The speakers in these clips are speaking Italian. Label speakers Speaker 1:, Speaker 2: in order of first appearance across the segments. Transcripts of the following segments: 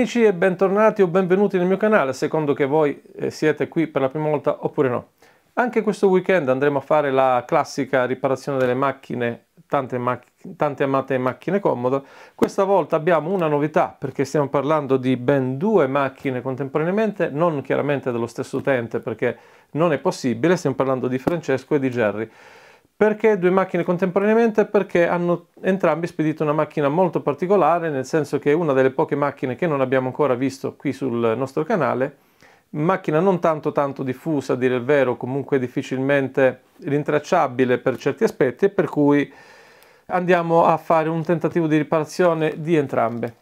Speaker 1: amici e bentornati o benvenuti nel mio canale, secondo che voi eh, siete qui per la prima volta oppure no. Anche questo weekend andremo a fare la classica riparazione delle macchine, tante, mac tante amate macchine comodo. Questa volta abbiamo una novità perché stiamo parlando di ben due macchine contemporaneamente, non chiaramente dello stesso utente perché non è possibile, stiamo parlando di Francesco e di Jerry. Perché due macchine contemporaneamente? Perché hanno entrambi spedito una macchina molto particolare, nel senso che è una delle poche macchine che non abbiamo ancora visto qui sul nostro canale, macchina non tanto tanto diffusa, a dire il vero, comunque difficilmente rintracciabile per certi aspetti e per cui andiamo a fare un tentativo di riparazione di entrambe.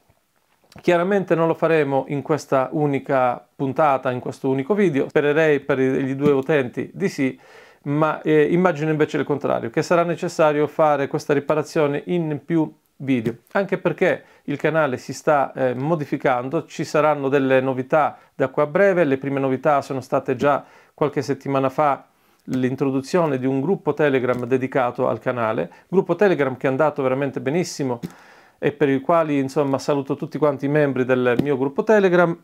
Speaker 1: Chiaramente non lo faremo in questa unica puntata, in questo unico video, spererei per gli due utenti di sì, ma eh, immagino invece il contrario, che sarà necessario fare questa riparazione in più video, anche perché il canale si sta eh, modificando, ci saranno delle novità da qua a breve, le prime novità sono state già qualche settimana fa l'introduzione di un gruppo Telegram dedicato al canale, gruppo Telegram che è andato veramente benissimo e per il quale insomma saluto tutti quanti i membri del mio gruppo Telegram.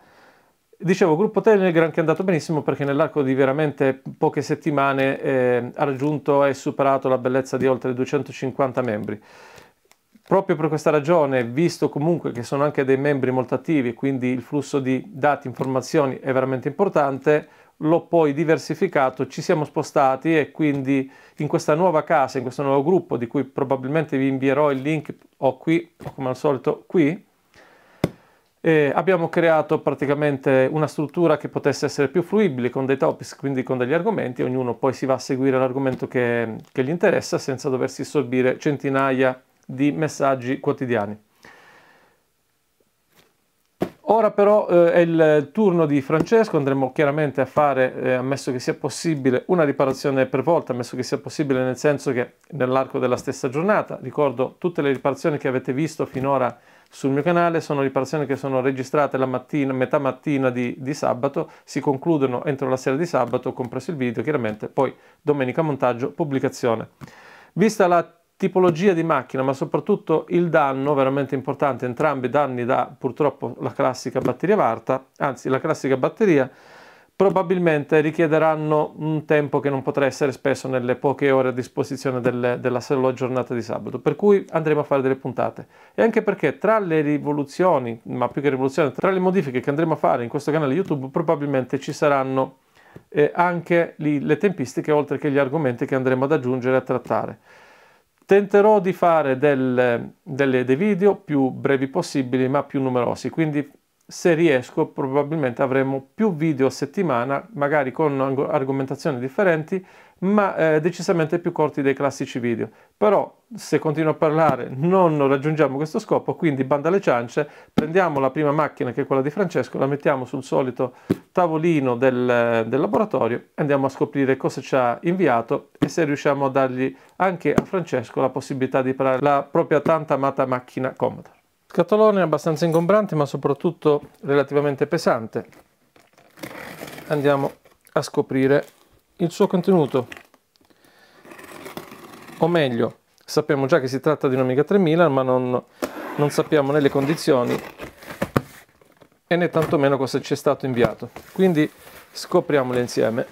Speaker 1: Dicevo, gruppo Telegram che è andato benissimo perché nell'arco di veramente poche settimane eh, ha raggiunto e superato la bellezza di oltre 250 membri. Proprio per questa ragione, visto comunque che sono anche dei membri molto attivi, quindi il flusso di dati, informazioni è veramente importante, l'ho poi diversificato, ci siamo spostati e quindi in questa nuova casa, in questo nuovo gruppo di cui probabilmente vi invierò il link o qui o come al solito qui, eh, abbiamo creato praticamente una struttura che potesse essere più fruibile con dei topics, quindi con degli argomenti, ognuno poi si va a seguire l'argomento che, che gli interessa senza doversi sorbire centinaia di messaggi quotidiani. Ora però eh, è il turno di Francesco, andremo chiaramente a fare, eh, ammesso che sia possibile, una riparazione per volta, ammesso che sia possibile nel senso che nell'arco della stessa giornata, ricordo tutte le riparazioni che avete visto finora sul mio canale sono riparazioni che sono registrate la mattina, metà mattina di, di, sabato, si concludono entro la sera di sabato, compreso il video chiaramente, poi domenica montaggio, pubblicazione. Vista la tipologia di macchina, ma soprattutto il danno veramente importante, entrambi danni da purtroppo la classica batteria varta, anzi la classica batteria probabilmente richiederanno un tempo che non potrà essere spesso nelle poche ore a disposizione delle, della sola giornata di sabato, per cui andremo a fare delle puntate. E anche perché tra le rivoluzioni, ma più che rivoluzioni, tra le modifiche che andremo a fare in questo canale YouTube, probabilmente ci saranno eh, anche lì, le tempistiche, oltre che gli argomenti che andremo ad aggiungere e a trattare. Tenterò di fare del, delle, dei video più brevi possibili, ma più numerosi, quindi se riesco probabilmente avremo più video a settimana, magari con argomentazioni differenti, ma eh, decisamente più corti dei classici video. Però se continuo a parlare non raggiungiamo questo scopo, quindi banda alle ciance, prendiamo la prima macchina che è quella di Francesco, la mettiamo sul solito tavolino del, del laboratorio e andiamo a scoprire cosa ci ha inviato e se riusciamo a dargli anche a Francesco la possibilità di parlare la propria tanta amata macchina comoda. Scatolone abbastanza ingombrante ma soprattutto relativamente pesante. Andiamo a scoprire il suo contenuto. O meglio, sappiamo già che si tratta di un Amiga 3000 ma non, non sappiamo né le condizioni e né tantomeno cosa ci è stato inviato. Quindi scopriamole insieme.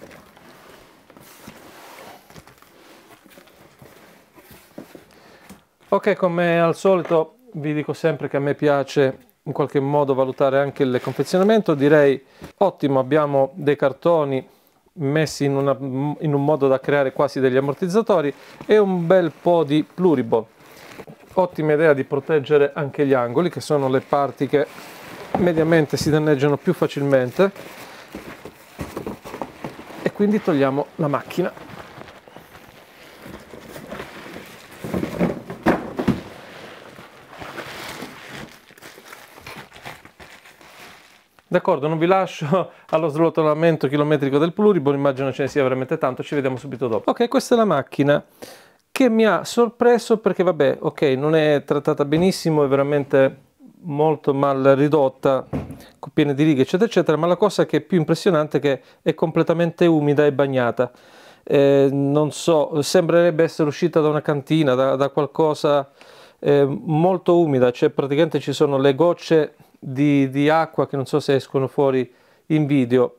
Speaker 1: Ok, come al solito vi dico sempre che a me piace in qualche modo valutare anche il confezionamento, direi ottimo, abbiamo dei cartoni messi in, una, in, un modo da creare quasi degli ammortizzatori e un bel po' di pluribo. Ottima idea di proteggere anche gli angoli, che sono le parti che mediamente si danneggiano più facilmente. E quindi togliamo la macchina. D'accordo, non vi lascio allo slotolamento chilometrico del Pluribon, immagino ce ne sia veramente tanto, ci vediamo subito dopo. Ok, questa è la macchina che mi ha sorpreso perché vabbè, ok, non è trattata benissimo, è veramente molto mal ridotta, piena di righe eccetera eccetera, ma la cosa che è più impressionante è che è completamente umida e bagnata. Eh, non so, sembrerebbe essere uscita da una cantina, da, da qualcosa eh, molto umida, cioè praticamente ci sono le gocce di, di acqua che non so se escono fuori in video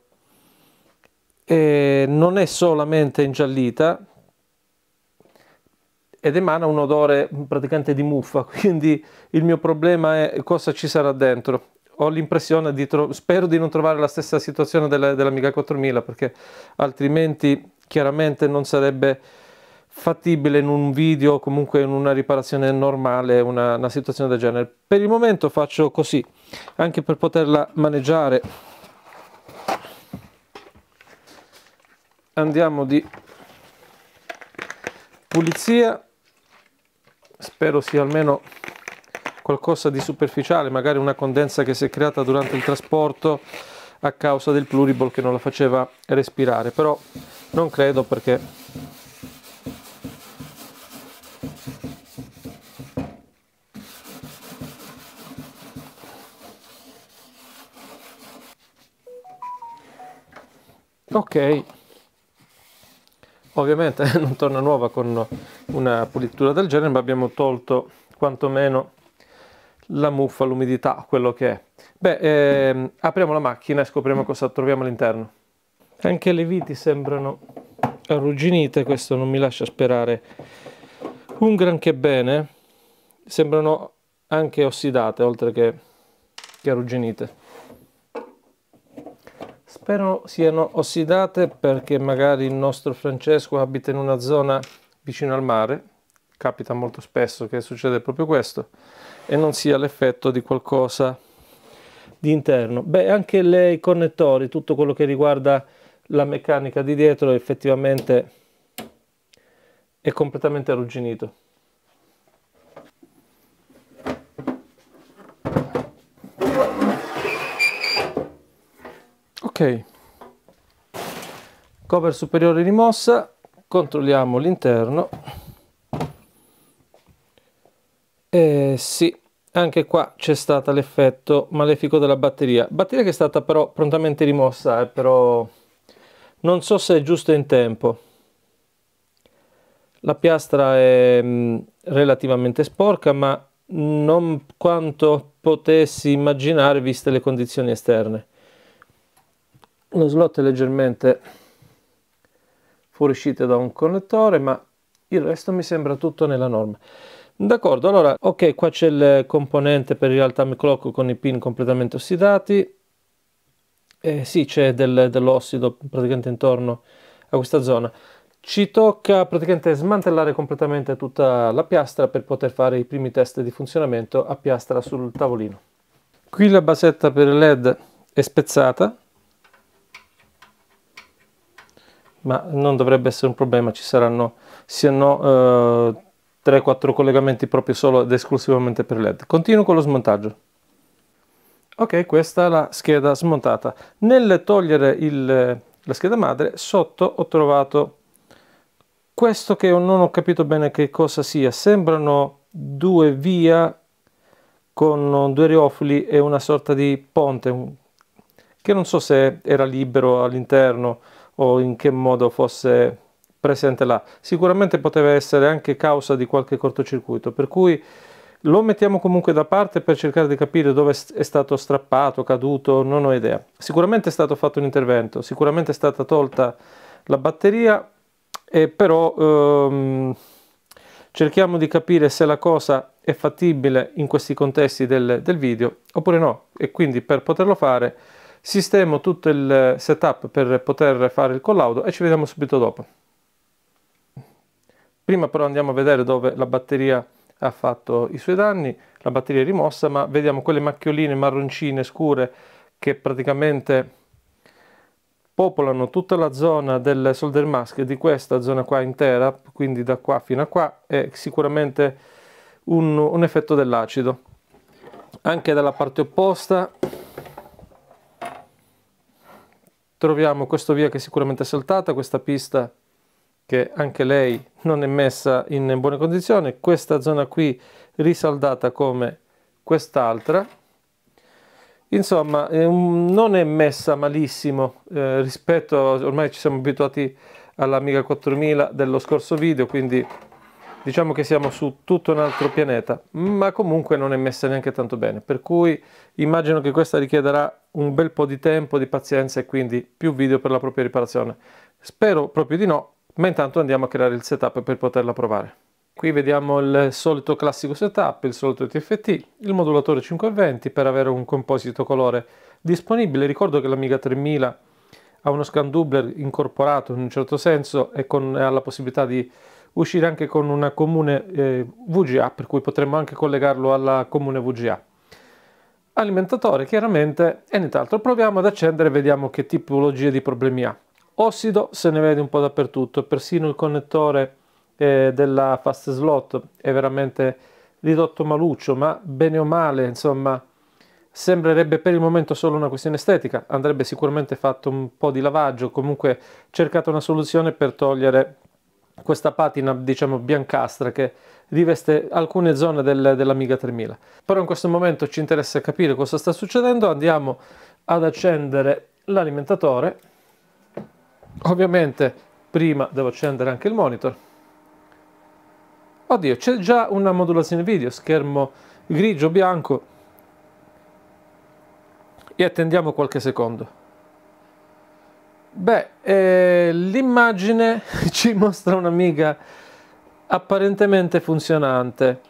Speaker 1: e non è solamente ingiallita ed emana un odore praticamente di muffa quindi il mio problema è cosa ci sarà dentro ho l'impressione di spero di non trovare la stessa situazione della, dell'amica 4000 perché altrimenti chiaramente non sarebbe fattibile in un video, comunque in una riparazione normale, una, una situazione del genere. Per il momento faccio così, anche per poterla maneggiare. Andiamo di pulizia, spero sia almeno qualcosa di superficiale, magari una condensa che si è creata durante il trasporto a causa del pluriball che non la faceva respirare, però non credo perché Ecco. ok ovviamente non torna nuova con una pulitura del genere ma abbiamo tolto quantomeno la muffa, l'umidità, quello che è beh, ehm, apriamo la macchina e scopriamo cosa troviamo all'interno anche le viti sembrano arrugginite, questo non mi lascia sperare un granché bene sembrano anche ossidate oltre che, che arrugginite Spero siano ossidate perché magari il nostro Francesco abita in una zona vicino al mare, capita molto spesso che succede proprio questo, e non sia l'effetto di qualcosa di interno. Beh, anche le, i connettori, tutto quello che riguarda la meccanica di dietro effettivamente è completamente arrugginito. ok cover superiore rimossa controlliamo l'interno e eh, sì anche qua c'è stato l'effetto malefico della batteria batteria che è stata però prontamente rimossa eh, però non so se è giusto in tempo la piastra è mm, relativamente sporca ma non quanto potessi immaginare viste le condizioni esterne lo slot è leggermente fuoriuscito da un connettore ma il resto mi sembra tutto nella norma d'accordo allora ok qua c'è il componente per il real time clock con i pin completamente ossidati eh, sì c'è del, dell'ossido praticamente intorno a questa zona ci tocca praticamente smantellare completamente tutta la piastra per poter fare i primi test di funzionamento a piastra sul tavolino qui la basetta per led è spezzata ma non dovrebbe essere un problema, ci saranno siano, eh, 3-4 collegamenti proprio solo ed esclusivamente per LED. Continuo con lo smontaggio. Ok, questa è la scheda smontata. Nel togliere il, la scheda madre, sotto ho trovato questo che non ho capito bene che cosa sia. Sembrano due via con due riofili e una sorta di ponte, che non so se era libero all'interno, o in che modo fosse presente là. Sicuramente poteva essere anche causa di qualche cortocircuito, per cui lo mettiamo comunque da parte per cercare di capire dove è stato strappato, caduto, non ho idea. Sicuramente è stato fatto un intervento, sicuramente è stata tolta la batteria, e però ehm, cerchiamo di capire se la cosa è fattibile in questi contesti del, del video oppure no e quindi per poterlo fare sistemo tutto il setup per poter fare il collaudo e ci vediamo subito dopo prima però andiamo a vedere dove la batteria ha fatto i suoi danni la batteria è rimossa ma vediamo quelle macchioline marroncine scure che praticamente popolano tutta la zona del solder mask di questa zona qua intera quindi da qua fino a qua è sicuramente un, un effetto dell'acido anche dalla parte opposta troviamo via che è sicuramente saltata, questa pista che anche lei non è messa in buone condizioni, questa zona qui risaldata come quest'altra, insomma non è messa malissimo eh, rispetto, ormai ci siamo abituati alla Amiga 4000 dello scorso video, quindi diciamo che siamo su tutto un altro pianeta, ma comunque non è messa neanche tanto bene, per cui immagino che questa richiederà un bel po' di tempo, di pazienza e quindi più video per la propria riparazione. Spero proprio di no, ma intanto andiamo a creare il setup per poterla provare. Qui vediamo il solito classico setup, il solito TFT, il modulatore 520 per avere un composito colore disponibile. Ricordo che l'Amiga 3000 ha uno scan doubler incorporato in un certo senso e con, ha la possibilità di uscire anche con una comune eh, VGA, per cui potremmo anche collegarlo alla comune VGA. Alimentatore chiaramente e nient'altro. Proviamo ad accendere e vediamo che tipologie di problemi ha. Ossido se ne vede un po' dappertutto, persino il connettore eh, della fast slot è veramente ridotto maluccio, ma bene o male, insomma, sembrerebbe per il momento solo una questione estetica, andrebbe sicuramente fatto un po' di lavaggio, comunque cercate una soluzione per togliere questa patina diciamo biancastra che riveste alcune zone del, dell'Amiga 3000 però in questo momento ci interessa capire cosa sta succedendo andiamo ad accendere l'alimentatore ovviamente prima devo accendere anche il monitor oddio c'è già una modulazione video schermo grigio bianco e attendiamo qualche secondo Beh, eh, l'immagine ci mostra un'amiga apparentemente funzionante.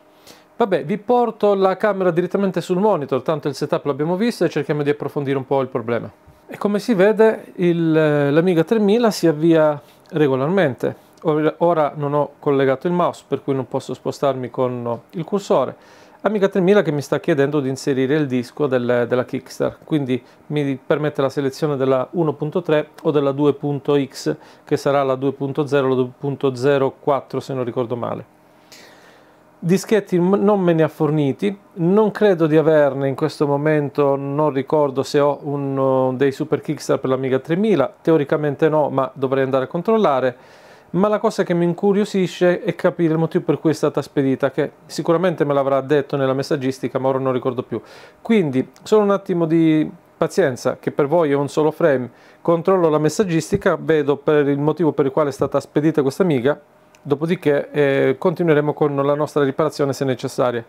Speaker 1: Vabbè, vi porto la camera direttamente sul monitor, tanto il setup l'abbiamo visto e cerchiamo di approfondire un po' il problema. E come si vede eh, l'Amiga 3000 si avvia regolarmente. Ora non ho collegato il mouse, per cui non posso spostarmi con il cursore Amiga 3000 che mi sta chiedendo di inserire il disco del, della Kickstar, quindi mi permette la selezione della 1.3 o della 2.x che sarà la 2.0 la 2.04 se non ricordo male. Dischetti non me ne ha forniti, non credo di averne in questo momento, non ricordo se ho un, dei Super Kickstar per l'Amiga 3000, teoricamente no, ma dovrei andare a controllare ma la cosa che mi incuriosisce è capire il motivo per cui è stata spedita, che sicuramente me l'avrà detto nella messaggistica, ma ora non ricordo più. Quindi, solo un attimo di pazienza, che per voi è un solo frame, controllo la messaggistica, vedo per il motivo per il quale è stata spedita questa miga, dopodiché eh, continueremo con la nostra riparazione se necessaria.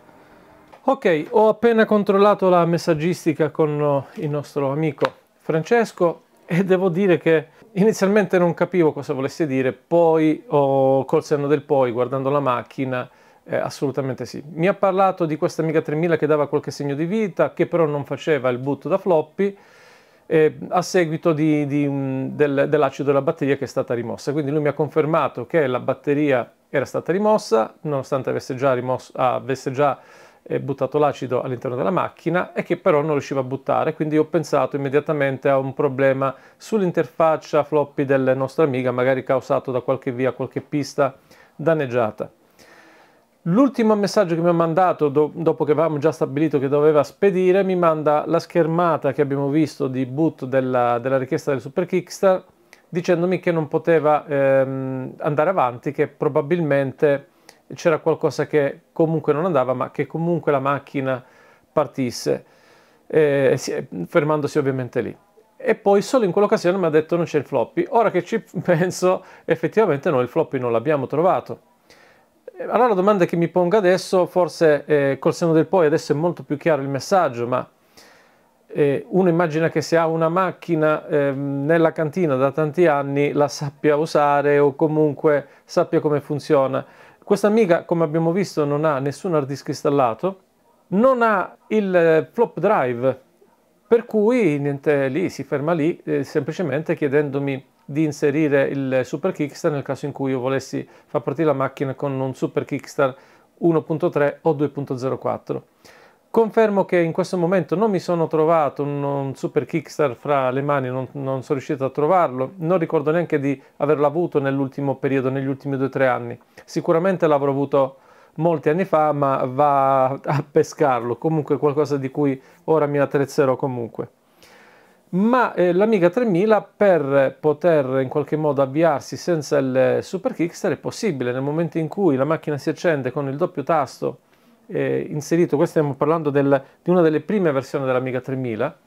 Speaker 1: Ok, ho appena controllato la messaggistica con il nostro amico Francesco e devo dire che Inizialmente non capivo cosa volesse dire, poi oh, col senno del poi, guardando la macchina, eh, assolutamente sì. Mi ha parlato di questa Amiga 3000 che dava qualche segno di vita, che però non faceva il boot da floppy, eh, a seguito di, di, mm, del, dell'acido della batteria che è stata rimossa. Quindi lui mi ha confermato che la batteria era stata rimossa, nonostante avesse già, rimosso, ah, avesse già buttato l'acido all'interno della macchina e che però non riusciva a buttare, quindi ho pensato immediatamente a un problema sull'interfaccia floppy del nostro Amiga, magari causato da qualche via, qualche pista danneggiata. L'ultimo messaggio che mi ha mandato, do, dopo che avevamo già stabilito che doveva spedire, mi manda la schermata che abbiamo visto di boot della, della richiesta del Super Kickstarter, dicendomi che non poteva ehm, andare avanti, che probabilmente c'era qualcosa che comunque non andava, ma che comunque la macchina partisse, eh, eh, fermandosi ovviamente lì. E poi solo in quell'occasione mi ha detto non c'è il floppy. Ora che ci penso, effettivamente noi il floppy non l'abbiamo trovato. Eh, allora la domanda che mi pongo adesso, forse eh, col seno del poi adesso è molto più chiaro il messaggio, ma eh, uno immagina che se ha una macchina eh, nella cantina da tanti anni la sappia usare o comunque sappia come funziona. Questa amiga, come abbiamo visto, non ha nessun hard disk installato, non ha il eh, flop drive, per cui niente lì, si ferma lì, eh, semplicemente chiedendomi di inserire il Super Kickstar nel caso in cui io volessi far partire la macchina con un Super Kickstar 1.3 o 2.04. Confermo che in questo momento non mi sono trovato un, un super kickstar fra le mani, non, non, sono riuscito a trovarlo, non ricordo neanche di averlo avuto nell'ultimo periodo, negli ultimi due o tre anni. Sicuramente l'avrò avuto molti anni fa, ma va a pescarlo, comunque qualcosa di cui ora mi attrezzerò comunque. Ma eh, l'Amiga 3000 per poter in qualche modo avviarsi senza il Super Kickstar è possibile, nel momento in cui la macchina si accende con il doppio tasto eh, inserito, questo stiamo parlando del, di una delle prime versioni dell'Amiga 3000,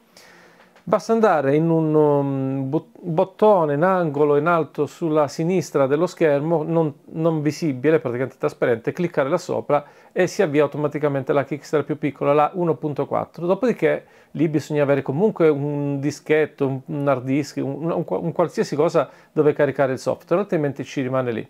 Speaker 1: basta andare in un um, bottone in angolo in alto sulla sinistra dello schermo, non, non visibile, praticamente trasparente, cliccare là sopra e si avvia automaticamente la Kickstarter più piccola, la 1.4. Dopodiché lì bisogna avere comunque un dischetto, un hard disk, un, un, un qualsiasi cosa dove caricare il software, altrimenti ci rimane lì.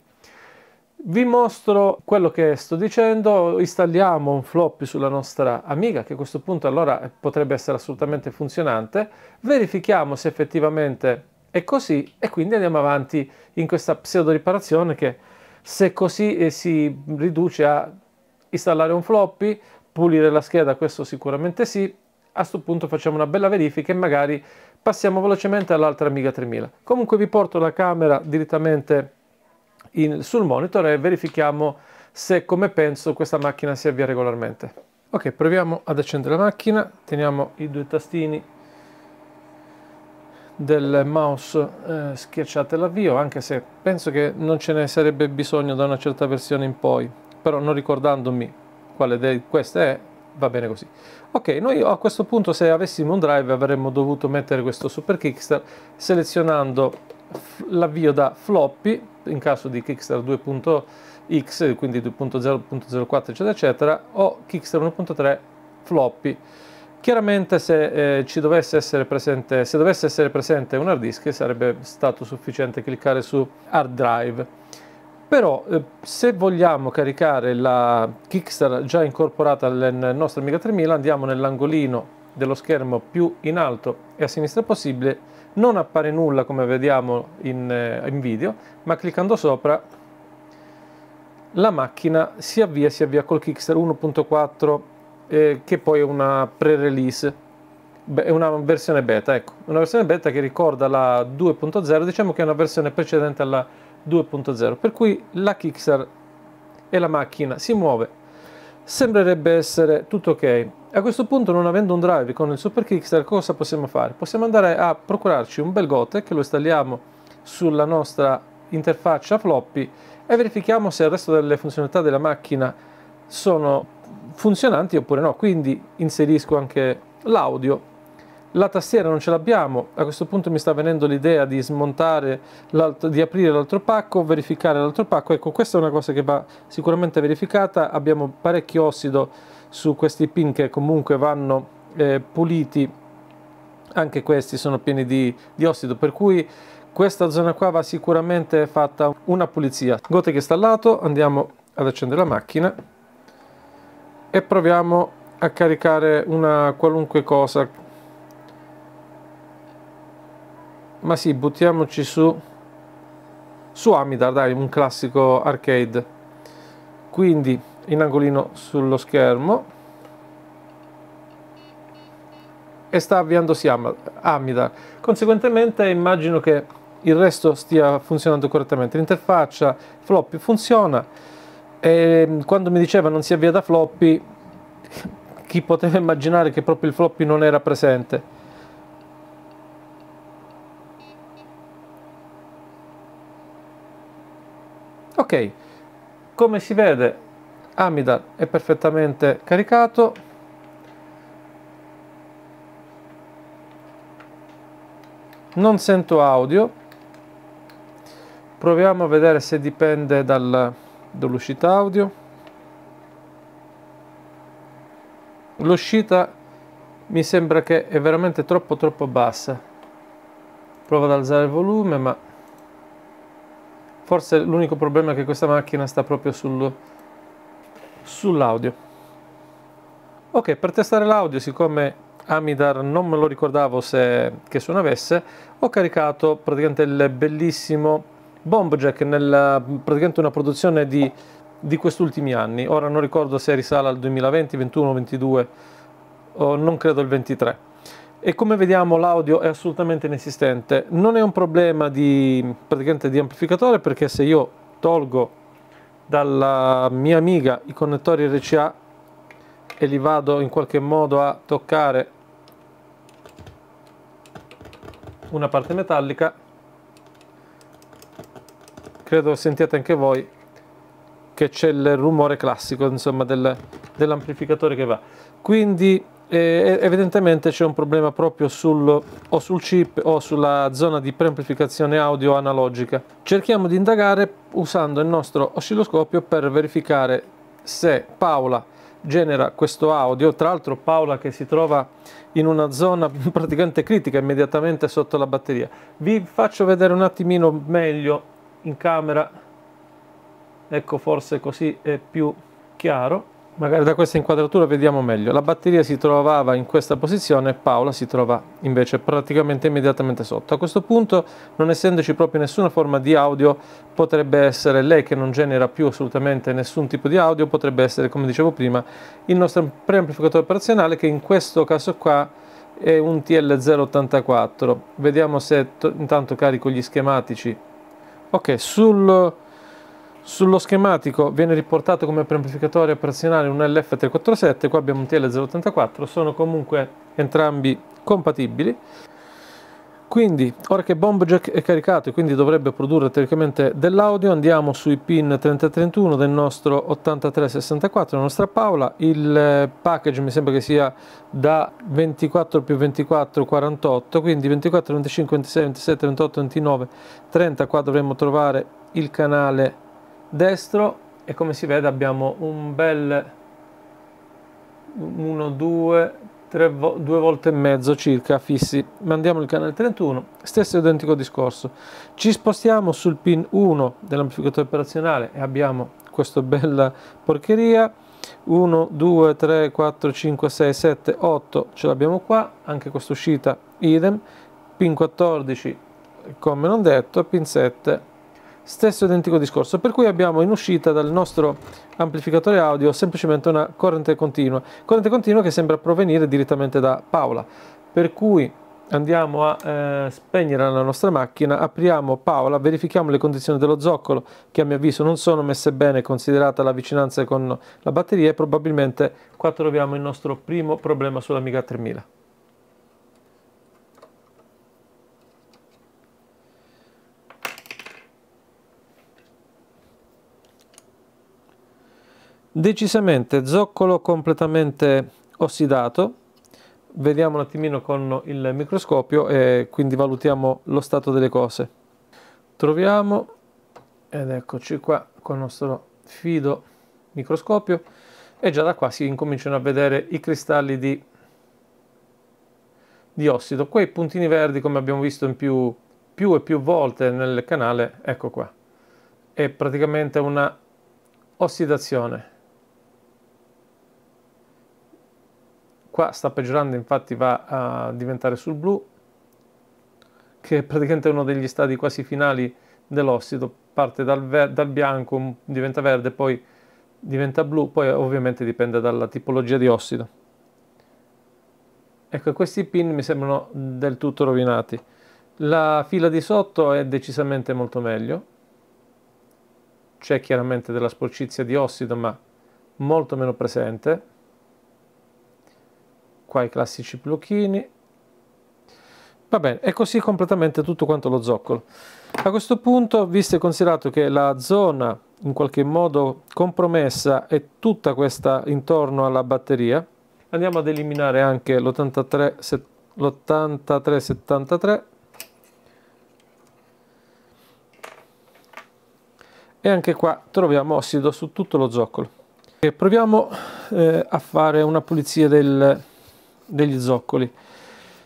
Speaker 1: Vi mostro quello che sto dicendo, installiamo un floppy sulla nostra Amiga che a questo punto allora potrebbe essere assolutamente funzionante, verifichiamo se effettivamente è così e quindi andiamo avanti in questa pseudo riparazione che se così eh, si riduce a installare un floppy, pulire la scheda, questo sicuramente sì, a questo punto facciamo una bella verifica e magari passiamo velocemente all'altra Amiga 3000. Comunque vi porto la camera direttamente in, sul monitor e verifichiamo se come penso questa macchina si avvia regolarmente. Ok, proviamo ad accendere la macchina, teniamo i due tastini del mouse eh, schiacciate l'avvio, anche se penso che non ce ne sarebbe bisogno da una certa versione in poi, però non ricordandomi quale di queste è, va bene così. Ok, noi a questo punto se avessimo un drive avremmo dovuto mettere questo super kickstart selezionando l'avvio da floppy in caso di Kickstarter 2.x, quindi 2.0.04 eccetera eccetera, o Kickstarter 1.3 floppy. Chiaramente se, eh, ci dovesse essere presente, se dovesse essere presente un hard disk sarebbe stato sufficiente cliccare su hard drive. Però eh, se vogliamo caricare la Kickstarter già incorporata nel nostro Amiga 3000 andiamo nell'angolino dello schermo più in alto e a sinistra possibile non appare nulla come vediamo in, eh, in video, ma cliccando sopra la macchina si avvia, si avvia col Kickster 1.4 eh, che poi è una pre-release, è una versione beta, ecco, una versione beta che ricorda la 2.0, diciamo che è una versione precedente alla 2.0, per cui la Kickster e la macchina si muove, sembrerebbe essere tutto ok, a questo punto, non avendo un drive con il Super Kickstarter, cosa possiamo fare? Possiamo andare a procurarci un bel Gote che lo installiamo sulla nostra interfaccia floppy e verifichiamo se il resto delle funzionalità della macchina sono funzionanti oppure no. Quindi inserisco anche l'audio. La tastiera non ce l'abbiamo, a questo punto mi sta venendo l'idea di smontare, di aprire l'altro pacco, verificare l'altro pacco. Ecco, questa è una cosa che va sicuramente verificata, abbiamo parecchio ossido su questi pin che comunque vanno eh, puliti anche questi sono pieni di, di ossido per cui questa zona qua va sicuramente fatta una pulizia gote che installato andiamo ad accendere la macchina e proviamo a caricare una qualunque cosa ma sì buttiamoci su su Amidar dai un classico arcade quindi in angolino sullo schermo e sta avviandosi Amidar. Conseguentemente immagino che il resto stia funzionando correttamente. L'interfaccia floppy funziona e mm, quando mi diceva non si avvia da floppy chi poteva immaginare che proprio il floppy non era presente. Ok, come si vede Amidar è perfettamente caricato non sento audio proviamo a vedere se dipende dal, dall'uscita audio l'uscita mi sembra che è veramente troppo troppo bassa provo ad alzare il volume ma forse l'unico problema è che questa macchina sta proprio sul, sull'audio ok per testare l'audio siccome Amidar non me lo ricordavo se che suono avesse ho caricato praticamente il bellissimo Bomb Jack nella, praticamente una produzione di, di ultimi anni ora non ricordo se risale al 2020 21 22 o non credo il 23 e come vediamo l'audio è assolutamente inesistente non è un problema di, praticamente di amplificatore perché se io tolgo dalla mia amica i connettori RCA e li vado in qualche modo a toccare una parte metallica credo sentiate anche voi che c'è il rumore classico insomma del, dell'amplificatore che va quindi e evidentemente c'è un problema proprio sul, o sul chip o sulla zona di preamplificazione audio analogica. Cerchiamo di indagare usando il nostro oscilloscopio per verificare se Paola genera questo audio, tra l'altro Paola che si trova in una zona praticamente critica immediatamente sotto la batteria. Vi faccio vedere un attimino meglio in camera, ecco forse così è più chiaro. Magari da questa inquadratura vediamo meglio. La batteria si trovava in questa posizione Paola si trova invece praticamente immediatamente sotto. A questo punto, non essendoci proprio nessuna forma di audio, potrebbe essere lei che non genera più assolutamente nessun tipo di audio, potrebbe essere, come dicevo prima, il nostro preamplificatore operazionale che in questo caso qua è un TL084. Vediamo se intanto carico gli schematici. Ok, sul sullo schematico viene riportato come preamplificatore operazionale un LF347, qua abbiamo un TL084, sono comunque entrambi compatibili. Quindi, ora che Bomb Jack è caricato e quindi dovrebbe produrre teoricamente dell'audio, andiamo sui pin 3031 del nostro 8364, la nostra Paola. Il eh, package mi sembra che sia da 24 più 24, 48, quindi 24, 25, 26, 27, 28, 29, 30. Qua dovremmo trovare il canale destro e come si vede abbiamo un bel 1, 2, 3, 2 volte e mezzo circa fissi. Mandiamo il canale 31, stesso identico discorso. Ci spostiamo sul pin 1 dell'amplificatore operazionale e abbiamo questa bella porcheria. 1, 2, 3, 4, 5, 6, 7, 8 ce l'abbiamo qua, anche questa uscita idem, pin 14 come non detto, pin 7 stesso identico discorso, per cui abbiamo in uscita dal nostro amplificatore audio semplicemente una corrente continua, corrente continua che sembra provenire direttamente da Paola, per cui andiamo a eh, spegnere la nostra macchina, apriamo Paola, verifichiamo le condizioni dello zoccolo che a mio avviso non sono messe bene considerata la vicinanza con la batteria e probabilmente qua troviamo il nostro primo problema sull'Amiga 3000. decisamente zoccolo completamente ossidato vediamo un attimino con il microscopio e quindi valutiamo lo stato delle cose troviamo ed eccoci qua con il nostro fido microscopio e già da qua si incominciano a vedere i cristalli di, di ossido quei puntini verdi come abbiamo visto in più, più e più volte nel canale ecco qua è praticamente una ossidazione Qua sta peggiorando, infatti va a diventare sul blu, che è praticamente uno degli stadi quasi finali dell'ossido, parte dal, dal bianco, diventa verde, poi diventa blu, poi ovviamente dipende dalla tipologia di ossido. Ecco, questi pin mi sembrano del tutto rovinati. La fila di sotto è decisamente molto meglio. C'è chiaramente della sporcizia di ossido, ma molto meno presente qua i classici blocchini va bene è così completamente tutto quanto lo zoccolo a questo punto visto e considerato che la zona in qualche modo compromessa è tutta questa intorno alla batteria andiamo ad eliminare anche l'8373 e anche qua troviamo ossido su tutto lo zoccolo e proviamo eh, a fare una pulizia del, degli zoccoli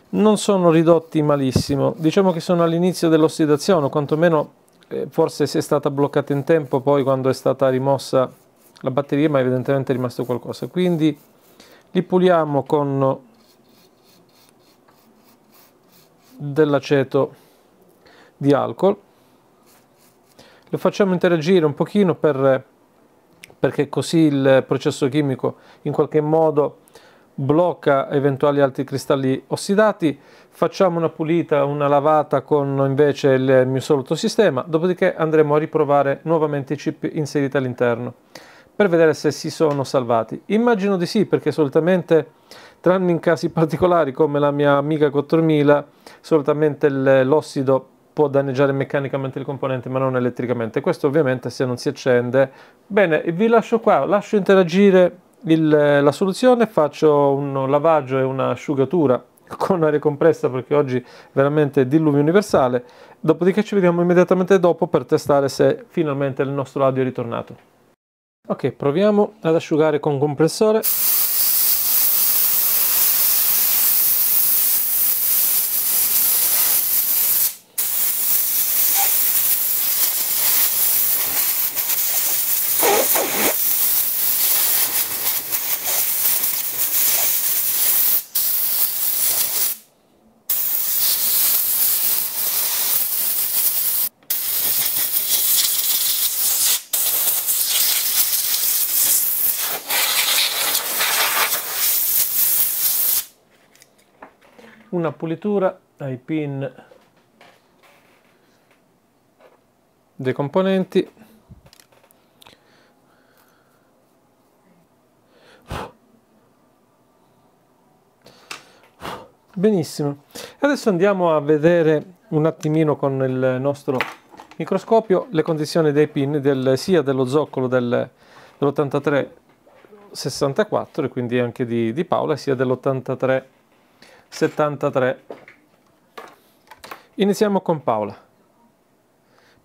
Speaker 1: non sono ridotti malissimo, diciamo che sono all'inizio dell'ossidazione, o quantomeno eh, forse se è stata bloccata in tempo, poi quando è stata rimossa la batteria, ma evidentemente è rimasto qualcosa. Quindi li puliamo con dell'aceto di alcol, lo facciamo interagire un pochino per, perché così il processo chimico in qualche modo blocca eventuali altri cristalli ossidati, facciamo una pulita, una lavata con invece il mio solito sistema, dopodiché andremo a riprovare nuovamente i chip inseriti all'interno per vedere se si sono salvati. Immagino di sì perché solitamente, tranne in casi particolari come la mia amica 4000, solitamente l'ossido può danneggiare meccanicamente il componente ma non elettricamente. Questo ovviamente se non si accende. Bene, vi lascio qua, lascio interagire il, la soluzione faccio un lavaggio e un'asciugatura con aria compressa perché oggi veramente diluvio universale dopodiché ci vediamo immediatamente dopo per testare se finalmente il nostro audio è ritornato ok proviamo ad asciugare con compressore una pulitura ai pin dei componenti benissimo adesso andiamo a vedere un attimino con il nostro microscopio le condizioni dei pin del, sia dello zoccolo del, dell'83 64 e quindi anche di, di Paola sia dell'83 64 73. Iniziamo con Paola.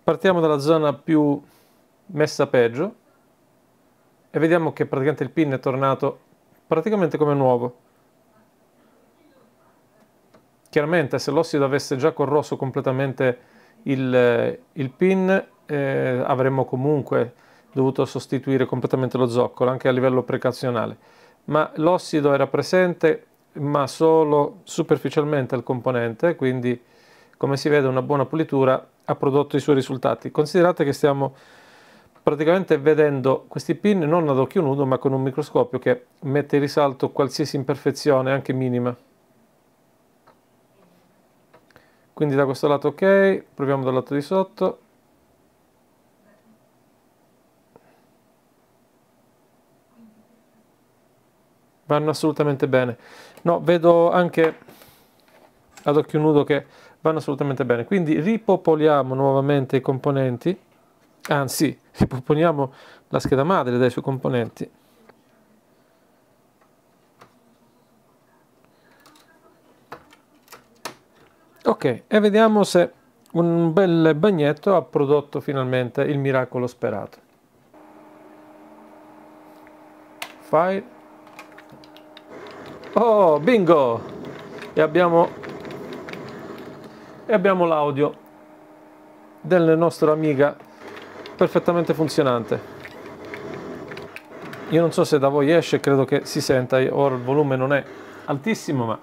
Speaker 1: Partiamo dalla zona più messa peggio e vediamo che praticamente il pin è tornato praticamente come nuovo. Chiaramente se l'ossido avesse già corroso completamente il, il pin eh, avremmo comunque dovuto sostituire completamente lo zoccolo anche a livello precauzionale. ma l'ossido era presente ma solo superficialmente al componente, quindi come si vede una buona pulitura ha prodotto i suoi risultati. Considerate che stiamo praticamente vedendo questi pin non ad occhio nudo ma con un microscopio che mette in risalto qualsiasi imperfezione anche minima quindi da questo lato ok proviamo dal lato di sotto vanno assolutamente bene. No, vedo anche ad occhio nudo che vanno assolutamente bene. Quindi ripopoliamo nuovamente i componenti, anzi, ripopoliamo la scheda madre dai suoi componenti. Ok, e vediamo se un bel bagnetto ha prodotto finalmente il miracolo sperato. File. Oh, bingo! E abbiamo, e abbiamo l'audio del nostro Amiga perfettamente funzionante. Io non so se da voi esce, credo che si senta, ora il volume non è altissimo, ma...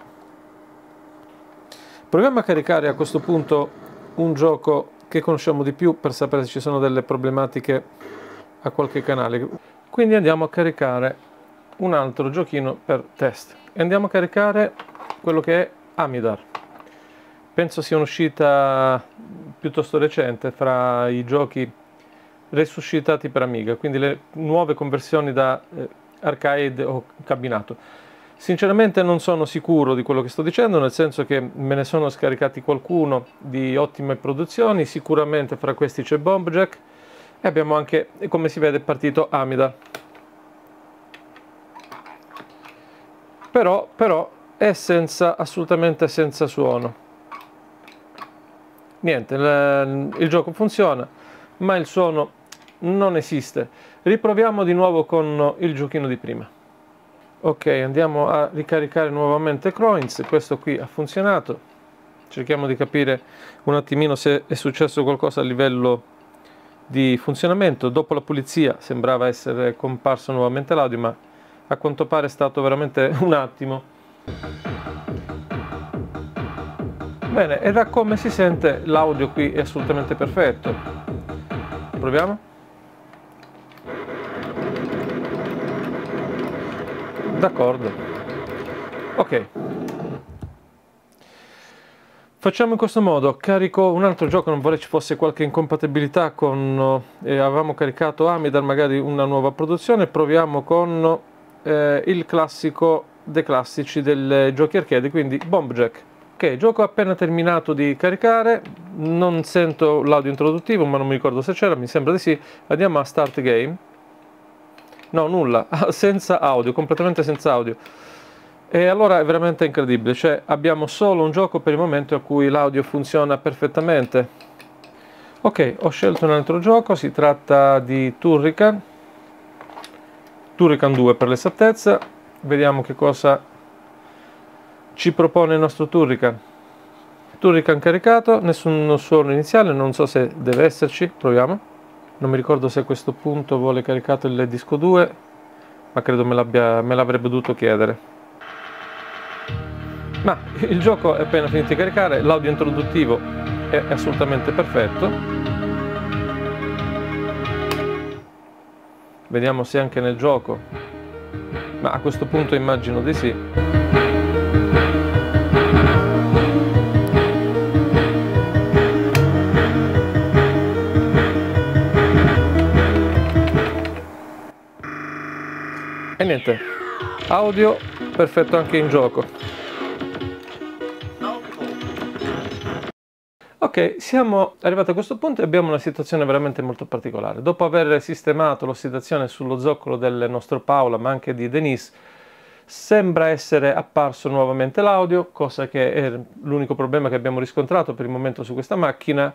Speaker 1: Proviamo a caricare a questo punto un gioco che conosciamo di più per sapere se ci sono delle problematiche a qualche canale. Quindi andiamo a caricare un altro giochino per test. E andiamo a caricare quello che è Amidar. Penso sia un'uscita piuttosto recente fra i giochi resuscitati per Amiga, quindi le nuove conversioni da eh, arcade o cabinato. Sinceramente non sono sicuro di quello che sto dicendo, nel senso che me ne sono scaricati qualcuno di ottime produzioni, sicuramente fra questi c'è Bombjack e abbiamo anche, come si vede, partito Amida. però, però è senza, assolutamente senza suono. Niente, il, il gioco funziona, ma il suono non esiste. Riproviamo di nuovo con il giochino di prima. Ok, andiamo a ricaricare nuovamente Croins, questo qui ha funzionato. Cerchiamo di capire un attimino se è successo qualcosa a livello di funzionamento. Dopo la pulizia sembrava essere comparso nuovamente l'audio, ma a quanto pare è stato veramente un attimo. Bene, e da come si sente l'audio qui è assolutamente perfetto. Proviamo. D'accordo. Ok. Facciamo in questo modo, carico un altro gioco, non vorrei ci fosse qualche incompatibilità con... Eh, avevamo caricato Amidar, magari una nuova produzione, proviamo con eh, il classico dei classici del giochi arcade, quindi Bomb Jack. Ok, gioco appena terminato di caricare, non sento l'audio introduttivo, ma non mi ricordo se c'era, mi sembra di sì. Andiamo a Start Game. No, nulla, senza audio, completamente senza audio. E allora è veramente incredibile, cioè abbiamo solo un gioco per il momento a cui l'audio funziona perfettamente. Ok, ho scelto un altro gioco, si tratta di Turrican Turrican 2 per l'esattezza, vediamo che cosa ci propone il nostro Turrican. Turrican caricato, nessun suono iniziale, non so se deve esserci, proviamo. Non mi ricordo se a questo punto vuole caricato il disco 2, ma credo me, me l'avrebbe dovuto chiedere. Ma il gioco è appena finito di caricare, l'audio introduttivo è assolutamente perfetto, Vediamo se anche nel gioco. Ma a questo punto immagino di sì. E niente, audio perfetto anche in gioco. siamo arrivati a questo punto e abbiamo una situazione veramente molto particolare. Dopo aver sistemato l'ossidazione sullo zoccolo del nostro Paola, ma anche di Denise, sembra essere apparso nuovamente l'audio, cosa che è l'unico problema che abbiamo riscontrato per il momento su questa macchina,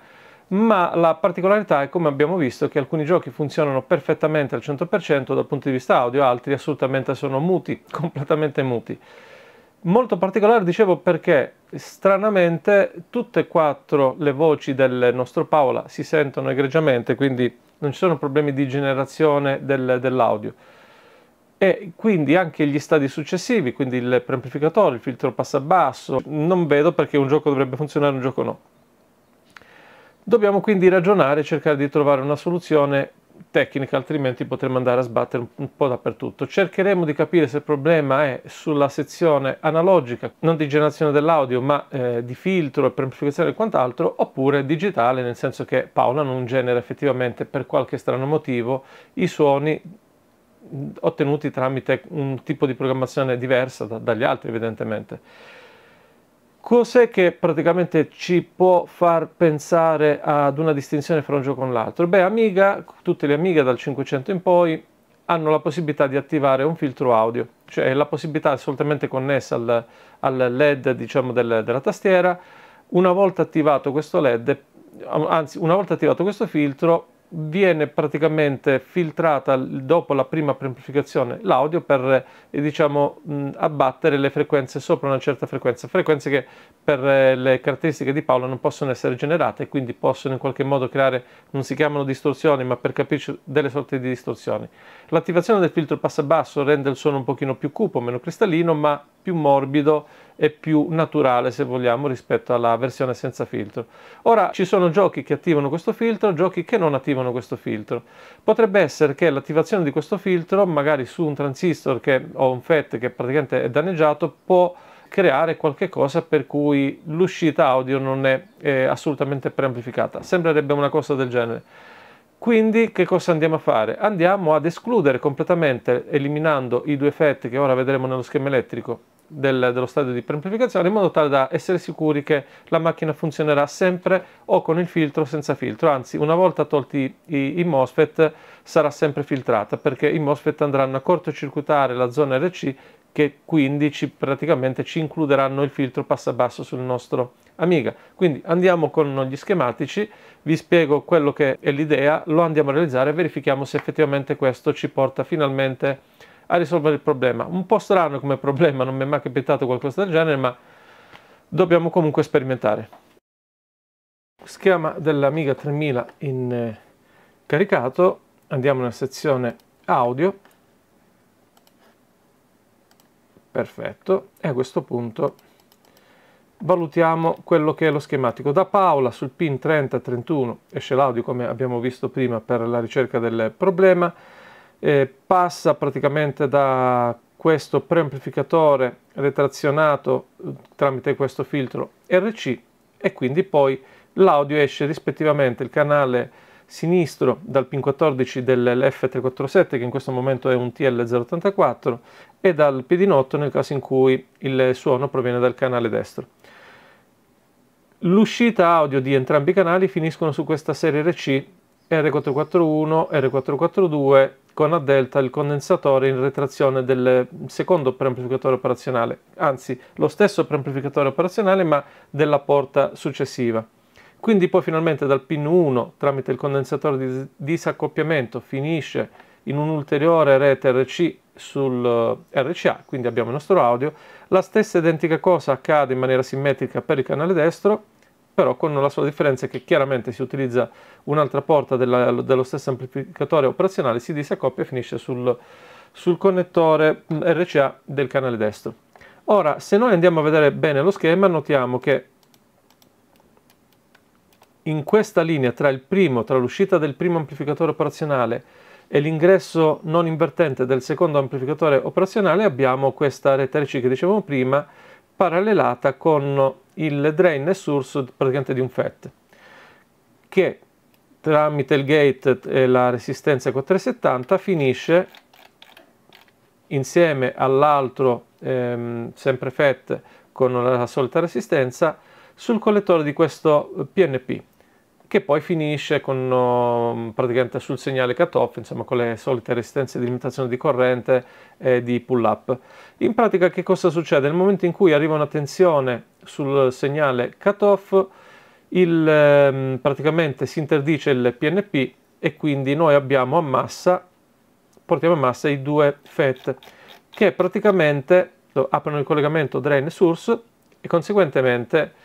Speaker 1: ma la particolarità è come abbiamo visto che alcuni giochi funzionano perfettamente al 100% dal punto di vista audio, altri assolutamente sono muti, completamente muti molto particolare, dicevo, perché stranamente tutte e quattro le voci del nostro Paola si sentono egregiamente, quindi non ci sono problemi di generazione del, dell'audio. E quindi anche gli stadi successivi, quindi il preamplificatore, il filtro passabasso, non vedo perché un gioco dovrebbe funzionare un gioco no. Dobbiamo quindi ragionare e cercare di trovare una soluzione tecnica, altrimenti potremmo andare a sbattere un po' dappertutto. Cercheremo di capire se il problema è sulla sezione analogica, non di generazione dell'audio, ma eh, di filtro e preamplificazione e quant'altro, oppure digitale, nel senso che Paola non genera effettivamente per qualche strano motivo i suoni ottenuti tramite un tipo di programmazione diversa da, dagli altri evidentemente. Cos'è che praticamente ci può far pensare ad una distinzione fra un gioco e l'altro? Beh, Amiga, tutte le Amiga dal 500 in poi hanno la possibilità di attivare un filtro audio, cioè la possibilità assolutamente connessa al, al LED diciamo, del, della tastiera. Una volta attivato questo LED, anzi una volta attivato questo filtro, viene praticamente filtrata dopo la prima preamplificazione l'audio per eh, diciamo, abbattere le frequenze sopra una certa frequenza, frequenze che per eh, le caratteristiche di Paolo non possono essere generate, quindi possono in qualche modo creare, non si chiamano distorsioni, ma per capirci delle sorte di distorsioni. L'attivazione del filtro basso rende il suono un pochino più cupo, meno cristallino, ma più morbido e più naturale se vogliamo rispetto alla versione senza filtro. Ora ci sono giochi che attivano questo filtro, giochi che non attivano questo filtro. Potrebbe essere che l'attivazione di questo filtro, magari su un transistor che, o un FET che praticamente è danneggiato, può creare qualche cosa per cui l'uscita audio non è, è assolutamente preamplificata. Sembrerebbe una cosa del genere. Quindi che cosa andiamo a fare? Andiamo ad escludere completamente, eliminando i due FET che ora vedremo nello schema elettrico, del, dello stadio di preamplificazione in modo tale da essere sicuri che la macchina funzionerà sempre o con il filtro o senza filtro, anzi una volta tolti i, i MOSFET sarà sempre filtrata perché i MOSFET andranno a cortocircuitare la zona RC che quindi ci, praticamente ci includeranno il filtro passabasso sul nostro Amiga. Quindi andiamo con gli schematici, vi spiego quello che è l'idea, lo andiamo a realizzare e verifichiamo se effettivamente questo ci porta finalmente a a risolvere il problema. Un po' strano come problema, non mi è mai capitato qualcosa del genere, ma dobbiamo comunque sperimentare. Schema dell'Amiga 3000 in eh, caricato, andiamo nella sezione audio, perfetto, e a questo punto valutiamo quello che è lo schematico. Da Paola sul pin 3031 esce l'audio come abbiamo visto prima per la ricerca del problema, eh, passa praticamente da questo preamplificatore retrazionato eh, tramite questo filtro RC e quindi poi l'audio esce rispettivamente il canale sinistro dal pin 14 dell'F347 che in questo momento è un TL084 e dal piedinotto nel caso in cui il suono proviene dal canale destro. L'uscita audio di entrambi i canali finiscono su questa serie RC R441, R442 con a delta il condensatore in retrazione del secondo preamplificatore operazionale, anzi lo stesso preamplificatore operazionale ma della porta successiva. Quindi poi finalmente dal pin 1 tramite il condensatore di disaccoppiamento finisce in un'ulteriore rete RC sul eh, RCA, quindi abbiamo il nostro audio. La stessa identica cosa accade in maniera simmetrica per il canale destro però con la sola differenza che chiaramente si utilizza un'altra porta della, dello stesso amplificatore operazionale, si disaccoppia e finisce sul, sul connettore RCA del canale destro. Ora, se noi andiamo a vedere bene lo schema, notiamo che in questa linea tra il primo, tra l'uscita del primo amplificatore operazionale e l'ingresso non invertente del secondo amplificatore operazionale abbiamo questa rete RC che dicevamo prima parallelata con il drain e source praticamente di un FET che tramite il gate e la resistenza 470 finisce insieme all'altro ehm, sempre FET con la solita resistenza sul collettore di questo PNP che poi finisce con, um, praticamente sul segnale cutoff, insomma con le solite resistenze di limitazione di corrente e di pull up. In pratica che cosa succede? Nel momento in cui arriva una tensione sul segnale cutoff, il, um, praticamente si interdice il PNP e quindi noi abbiamo a massa, portiamo a massa i due FET che praticamente aprono il collegamento drain source e conseguentemente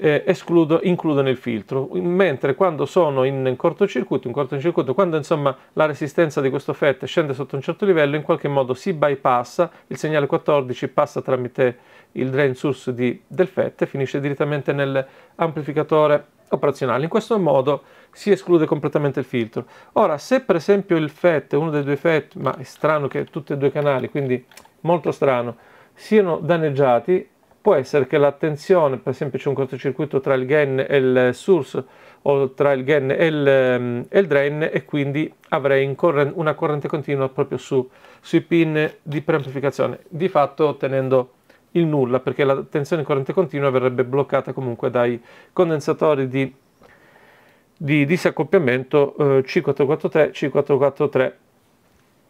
Speaker 1: eh, escludo, includono il filtro, mentre quando sono in cortocircuito, in cortocircuito quando insomma la resistenza di questo FET scende sotto un certo livello, in qualche modo si bypassa, il segnale 14 passa tramite il drain source di, del FET e finisce direttamente nell'amplificatore operazionale. In questo modo si esclude completamente il filtro. Ora, se per esempio il FET, uno dei due FET, ma è strano che tutti e due canali, quindi molto strano, siano danneggiati, può essere che la tensione, per esempio c'è un cortocircuito tra il gain e il source o tra il gain e il, ehm, e il drain e quindi avrei una corrente continua proprio su, sui pin di preamplificazione, di fatto ottenendo il nulla perché la tensione in corrente continua verrebbe bloccata comunque dai condensatori di, di disaccoppiamento eh, C443, C443,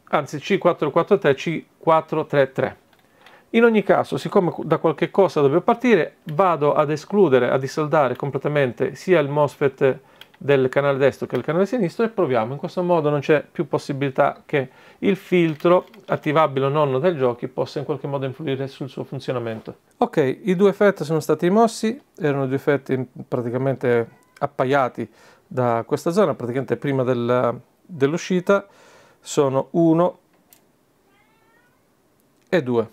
Speaker 1: anzi C443, C433. In ogni caso, siccome da qualche cosa dobbiamo partire, vado ad escludere, a dissoldare completamente sia il MOSFET del canale destro che il canale sinistro e proviamo. In questo modo non c'è più possibilità che il filtro, attivabile o non dai giochi, possa in qualche modo influire sul suo funzionamento. Ok, i due FET sono stati rimossi, erano due FET praticamente appaiati da questa zona, praticamente prima del, dell'uscita, sono 1 e 2.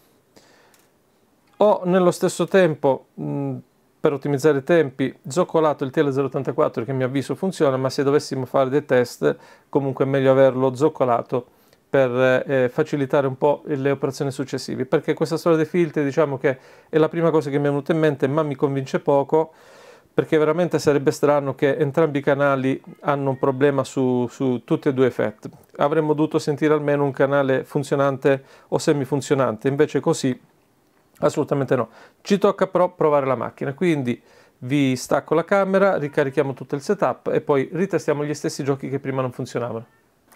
Speaker 1: Ho nello stesso tempo, per ottimizzare i tempi, zoccolato il TL084 che mi avviso funziona, ma se dovessimo fare dei test comunque è meglio averlo zoccolato per eh, facilitare un po' le operazioni successive, perché questa storia dei filtri diciamo che è la prima cosa che mi è venuta in mente, ma mi convince poco perché veramente sarebbe strano che entrambi i canali hanno un problema su, su tutti e due i FET. Avremmo dovuto sentire almeno un canale funzionante o semifunzionante, invece così Assolutamente no. Ci tocca però provare la macchina, quindi vi stacco la camera, ricarichiamo tutto il setup e poi ritestiamo gli stessi giochi che prima non funzionavano.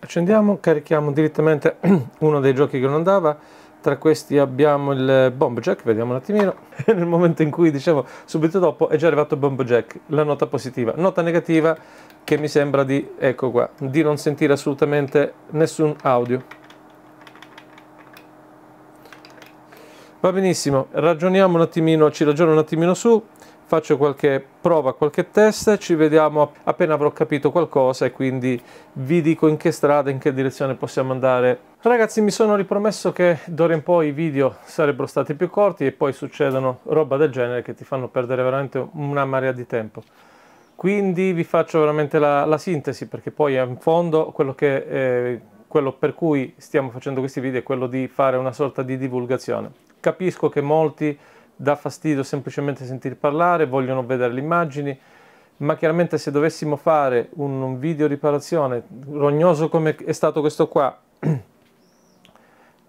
Speaker 1: Accendiamo, carichiamo direttamente uno dei giochi che non andava, tra questi abbiamo il Bomb Jack, vediamo un attimino. Nel momento in cui dicevo subito dopo è già arrivato Bomb Jack, la nota positiva. Nota negativa che mi sembra di, ecco qua, di non sentire assolutamente nessun audio. Va benissimo, ragioniamo un attimino, ci ragiono un attimino su, faccio qualche prova, qualche test, ci vediamo appena avrò capito qualcosa e quindi vi dico in che strada, in che direzione possiamo andare. Ragazzi mi sono ripromesso che d'ora in poi i video sarebbero stati più corti e poi succedono roba del genere che ti fanno perdere veramente una marea di tempo. Quindi vi faccio veramente la, la sintesi perché poi in fondo quello che... Eh, quello per cui stiamo facendo questi video è quello di fare una sorta di divulgazione. Capisco che molti dà fastidio semplicemente sentir parlare, vogliono vedere le immagini, ma chiaramente se dovessimo fare un, un video riparazione rognoso come è stato questo qua,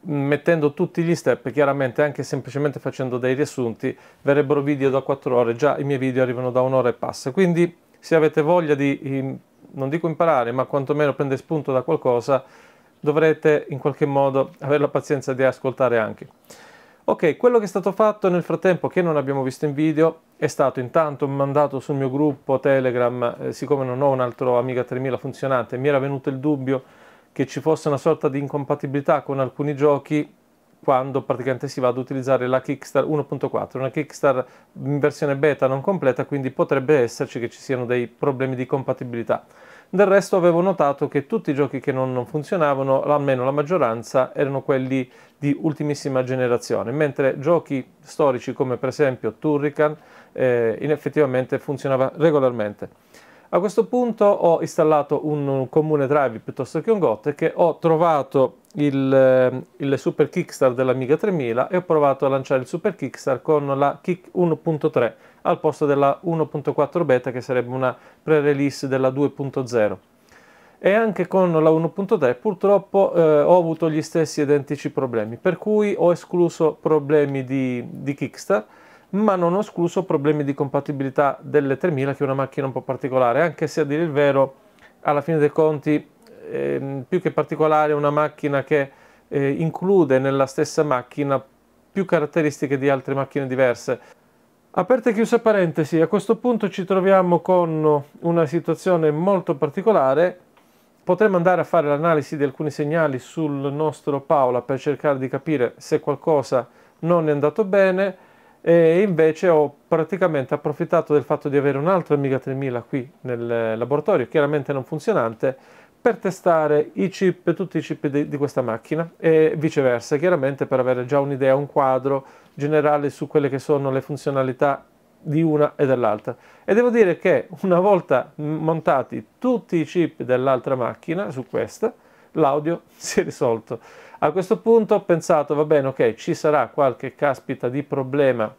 Speaker 1: mettendo tutti gli step, chiaramente anche semplicemente facendo dei riassunti, verrebbero video da 4 ore, già i miei video arrivano da un'ora e passa, quindi se avete voglia di, non dico imparare, ma quantomeno prendere spunto da qualcosa, dovrete in qualche modo avere la pazienza di ascoltare anche. Ok, quello che è stato fatto nel frattempo che non abbiamo visto in video è stato intanto mandato sul mio gruppo Telegram, eh, siccome non ho un altro Amiga 3000 funzionante, mi era venuto il dubbio che ci fosse una sorta di incompatibilità con alcuni giochi quando praticamente si va ad utilizzare la Kickstar 1.4, una Kickstar in versione beta non completa, quindi potrebbe esserci che ci siano dei problemi di compatibilità. Del resto avevo notato che tutti i giochi che non, funzionavano, almeno la maggioranza, erano quelli di ultimissima generazione, mentre giochi storici come per esempio Turrican eh, effettivamente funzionava regolarmente. A questo punto ho installato un comune Drive piuttosto che un Gotek, ho trovato il, eh, il Super Kickstar dell'Amiga 3000 e ho provato a lanciare il Super Kickstar con la Kick 1.3 al posto della 1.4 beta che sarebbe una pre-release della 2.0 e anche con la 1.3 purtroppo eh, ho avuto gli stessi identici problemi per cui ho escluso problemi di, di Kickstar ma non ho escluso problemi di compatibilità delle 3000 che è una macchina un po' particolare, anche se a dire il vero alla fine dei conti eh, più che particolare è una macchina che eh, include nella stessa macchina più caratteristiche di altre macchine diverse. Aperta e chiusa parentesi, a questo punto ci troviamo con una situazione molto particolare. Potremmo andare a fare l'analisi di alcuni segnali sul nostro Paola per cercare di capire se qualcosa non è andato bene e invece ho praticamente approfittato del fatto di avere un altro Amiga 3000 qui nel laboratorio, chiaramente non funzionante, per testare i chip, tutti i chip di, di questa macchina e viceversa, chiaramente per avere già un'idea, un quadro generale su quelle che sono le funzionalità di una e dell'altra. E devo dire che una volta montati tutti i chip dell'altra macchina su questa, l'audio si è risolto. A questo punto ho pensato, va bene, ok, ci sarà qualche caspita di problema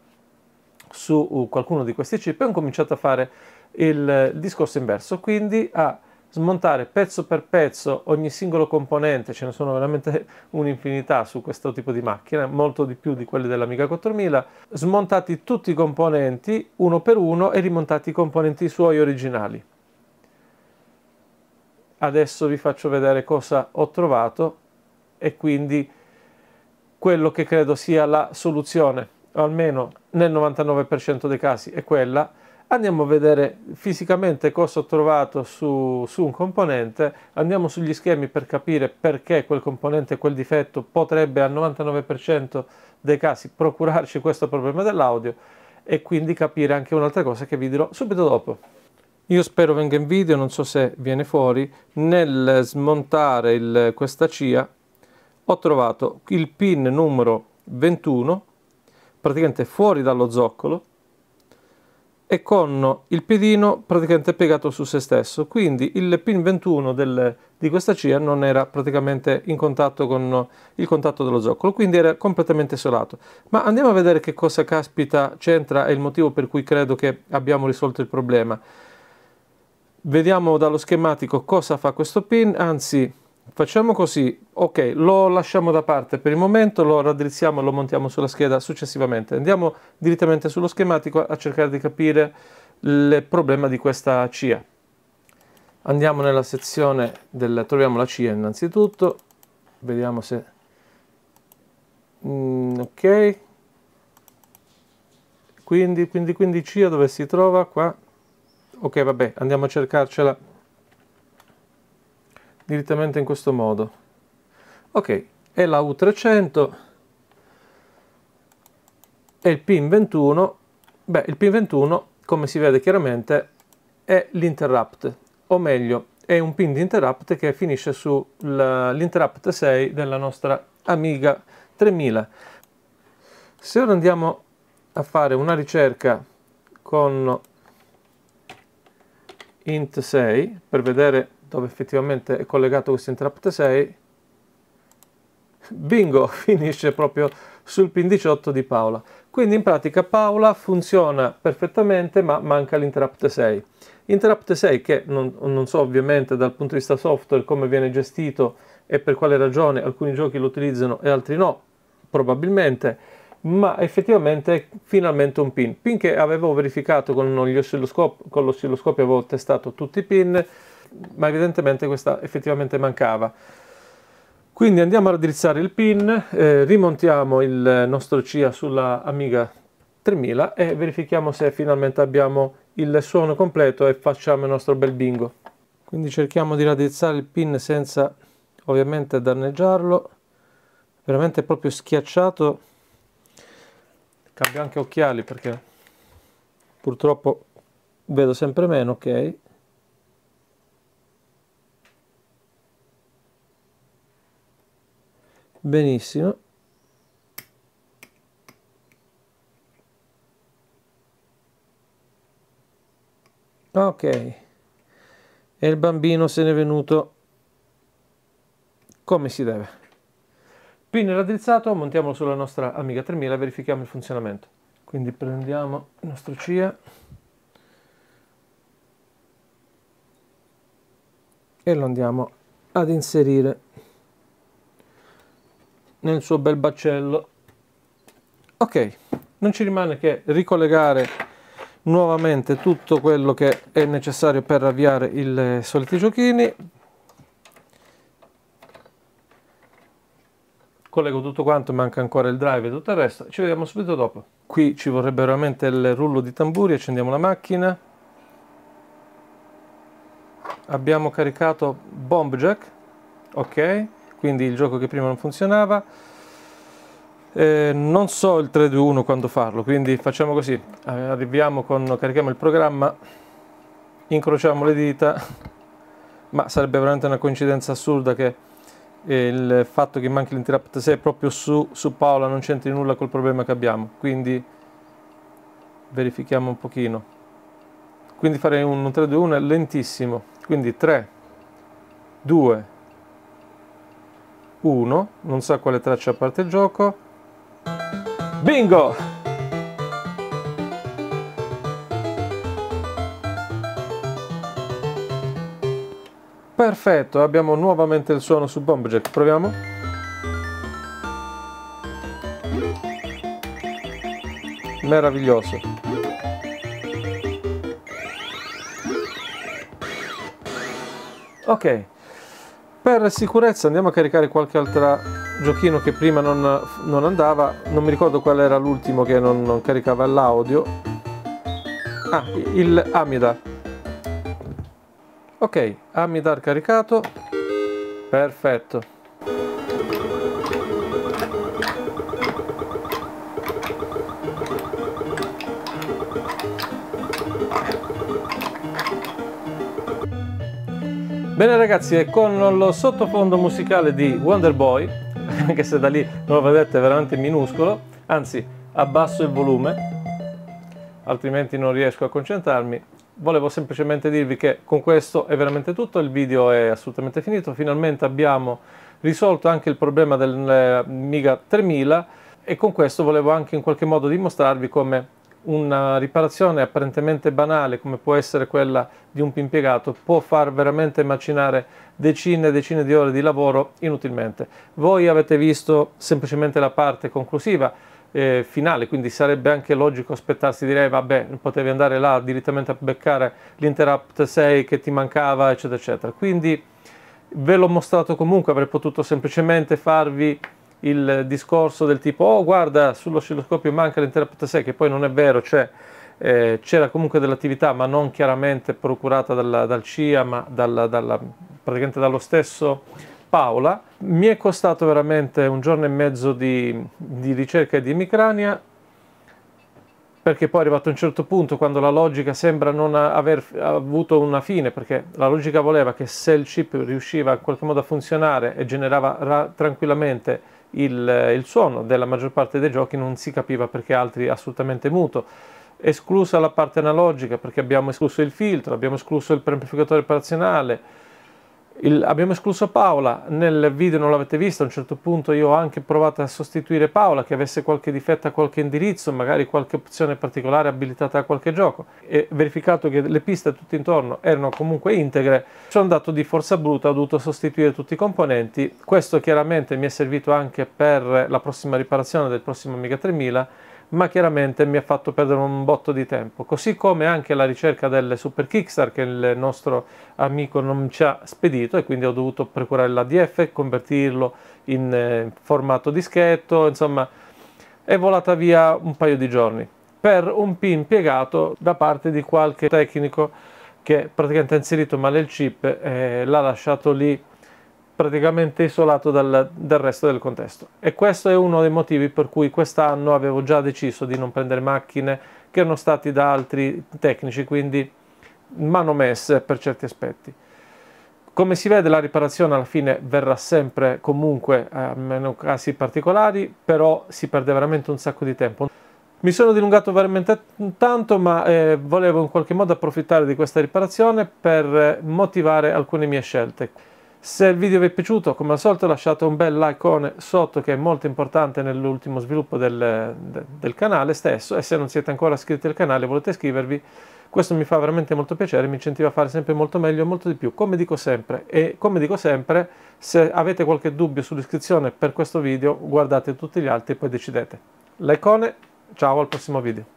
Speaker 1: su uh, qualcuno di questi chip e ho cominciato a fare il, discorso inverso, quindi a smontare pezzo per pezzo ogni singolo componente, ce ne sono veramente un'infinità su questo tipo di macchina, molto di più di quelli dell'Amiga 4000, smontati tutti i componenti uno per uno e rimontati i componenti suoi originali. Adesso vi faccio vedere cosa ho trovato e quindi quello che credo sia la soluzione, almeno nel 99% dei casi è quella. Andiamo a vedere fisicamente cosa ho trovato su, su un componente, andiamo sugli schemi per capire perché quel componente, quel difetto potrebbe al 99% dei casi procurarci questo problema dell'audio e quindi capire anche un'altra cosa che vi dirò subito dopo. Io spero venga in video, non so se viene fuori, nel smontare il, questa CIA ho trovato il pin numero 21 praticamente fuori dallo zoccolo e con il piedino praticamente piegato su se stesso quindi il pin 21 del, di questa CIA non era praticamente in contatto con il contatto dello zoccolo quindi era completamente isolato ma andiamo a vedere che cosa caspita c'entra e il motivo per cui credo che abbiamo risolto il problema vediamo dallo schematico cosa fa questo pin anzi Facciamo così, ok, lo lasciamo da parte per il momento, lo raddrizziamo e lo montiamo sulla scheda successivamente. Andiamo direttamente sullo schematico a cercare di capire il problema di questa CIA. Andiamo nella sezione del... troviamo la CIA innanzitutto, vediamo se... Mm, ok, quindi, quindi, quindi CIA dove si trova? Qua. Ok, vabbè, andiamo a cercarcela direttamente in questo modo ok è la U300 è il pin 21 beh il pin 21 come si vede chiaramente è l'interrupt o meglio è un pin di interrupt che finisce sull'interrupt 6 della nostra Amiga 3000 se ora andiamo a fare una ricerca con int 6 per vedere dove effettivamente è collegato questo interrupt 6 bingo finisce proprio sul pin 18 di Paola quindi in pratica Paola funziona perfettamente ma manca l'interrupt 6 interrupt 6 che non, non so ovviamente dal punto di vista software come viene gestito e per quale ragione alcuni giochi lo utilizzano e altri no probabilmente ma effettivamente è finalmente un pin. Pin che avevo verificato con, l'oscilloscopio, con l'oscilloscopio avevo testato tutti i pin, ma evidentemente questa effettivamente mancava. Quindi andiamo a raddrizzare il pin, eh, rimontiamo il nostro CIA sulla Amiga 3000 e verifichiamo se finalmente abbiamo il suono completo e facciamo il nostro bel bingo. Quindi cerchiamo di raddrizzare il pin senza ovviamente danneggiarlo, veramente proprio schiacciato. Cambio anche occhiali perché purtroppo vedo sempre meno, ok. benissimo ok e il bambino se n'è venuto come si deve pin raddrizzato montiamolo sulla nostra amiga 3000 e verifichiamo il funzionamento quindi prendiamo il nostro CIA e lo andiamo ad inserire nel suo bel baccello ok non ci rimane che ricollegare nuovamente tutto quello che è necessario per avviare i soliti giochini collego tutto quanto manca ancora il drive e tutto il resto ci vediamo subito dopo qui ci vorrebbe veramente il rullo di tamburi accendiamo la macchina abbiamo caricato bomb jack ok quindi il gioco che prima non funzionava. Eh, non so il 3-2-1 quando farlo, quindi facciamo così, eh, arriviamo con, carichiamo il programma, incrociamo le dita, ma sarebbe veramente una coincidenza assurda che eh, il fatto che manchi l'interrupt 6 proprio su, su Paola non c'entri nulla col problema che abbiamo, quindi verifichiamo un pochino. Quindi farei un 3-2-1 lentissimo, quindi 3, 2, 1, non so quale traccia parte il gioco. Bingo! Perfetto, abbiamo nuovamente il suono su Bomb Jack, proviamo. Meraviglioso. Ok, per sicurezza andiamo a caricare qualche altro giochino che prima non, non andava, non mi ricordo qual era l'ultimo che non, non caricava l'audio. Ah, il Amidar. Ok, Amidar caricato. Perfetto. Bene ragazzi, e con lo sottofondo musicale di Wonder Boy, anche se da lì non lo vedete è veramente minuscolo, anzi abbasso il volume, altrimenti non riesco a concentrarmi. Volevo semplicemente dirvi che con questo è veramente tutto, il video è assolutamente finito, finalmente abbiamo risolto anche il problema del Miga 3000 e con questo volevo anche in qualche modo dimostrarvi come una riparazione apparentemente banale come può essere quella di un impiegato può far veramente macinare decine e decine di ore di lavoro inutilmente. Voi avete visto semplicemente la parte conclusiva eh, finale, quindi sarebbe anche logico aspettarsi direi eh, vabbè potevi andare là direttamente a beccare l'interrupt 6 che ti mancava eccetera eccetera. Quindi ve l'ho mostrato comunque, avrei potuto semplicemente farvi il discorso del tipo oh guarda sull'oscilloscopio manca l'intera PTSE che poi non è vero cioè, eh, comunque dell'attività ma non chiaramente procurata dalla, dal CIA ma dalla, dalla, praticamente dallo stesso Paola mi è costato veramente un giorno e mezzo di, di ricerca e di emicrania perché poi è arrivato a un certo punto quando la logica sembra non aver avuto una fine, perché la logica voleva che se il chip riusciva in qualche modo a funzionare e generava tranquillamente il, il suono della maggior parte dei giochi non si capiva perché altri assolutamente muto esclusa la parte analogica perché abbiamo escluso il filtro, abbiamo escluso il preamplificatore operazionale il, abbiamo escluso Paola, nel video non l'avete visto, a un certo punto io ho anche provato a sostituire Paola che avesse qualche difetto a qualche indirizzo, magari qualche opzione particolare abilitata a qualche gioco e verificato che le piste tutto intorno erano comunque integre, sono andato di forza bruta, ho dovuto sostituire tutti i componenti, questo chiaramente mi è servito anche per la prossima riparazione del prossimo Amiga 3000 ma chiaramente mi ha fatto perdere un botto di tempo, così come anche la ricerca del Super Kickstar che il nostro amico non ci ha spedito e quindi ho dovuto procurare l'ADF, convertirlo in eh, formato dischetto, insomma è volata via un paio di giorni per un pin piegato da parte di qualche tecnico che praticamente ha inserito male il chip e eh, l'ha lasciato lì praticamente isolato dal, dal resto del contesto. E questo è uno dei motivi per cui quest'anno avevo già deciso di non prendere macchine che erano state da altri tecnici, quindi manomesse per certi aspetti. Come si vede la riparazione alla fine verrà sempre comunque, a ehm, meno casi particolari, però si perde veramente un sacco di tempo. Mi sono dilungato veramente tanto, ma eh, volevo in qualche modo approfittare di questa riparazione per motivare alcune mie scelte. Se il video vi è piaciuto, come al solito lasciate un bel like sotto che è molto importante nell'ultimo sviluppo del, del, canale stesso e se non siete ancora iscritti al canale e volete iscrivervi, questo mi fa veramente molto piacere, mi incentiva a fare sempre molto meglio e molto di più, come dico sempre. E come dico sempre, se avete qualche dubbio sull'iscrizione per questo video, guardate tutti gli altri e poi decidete. L'icone, ciao al prossimo video.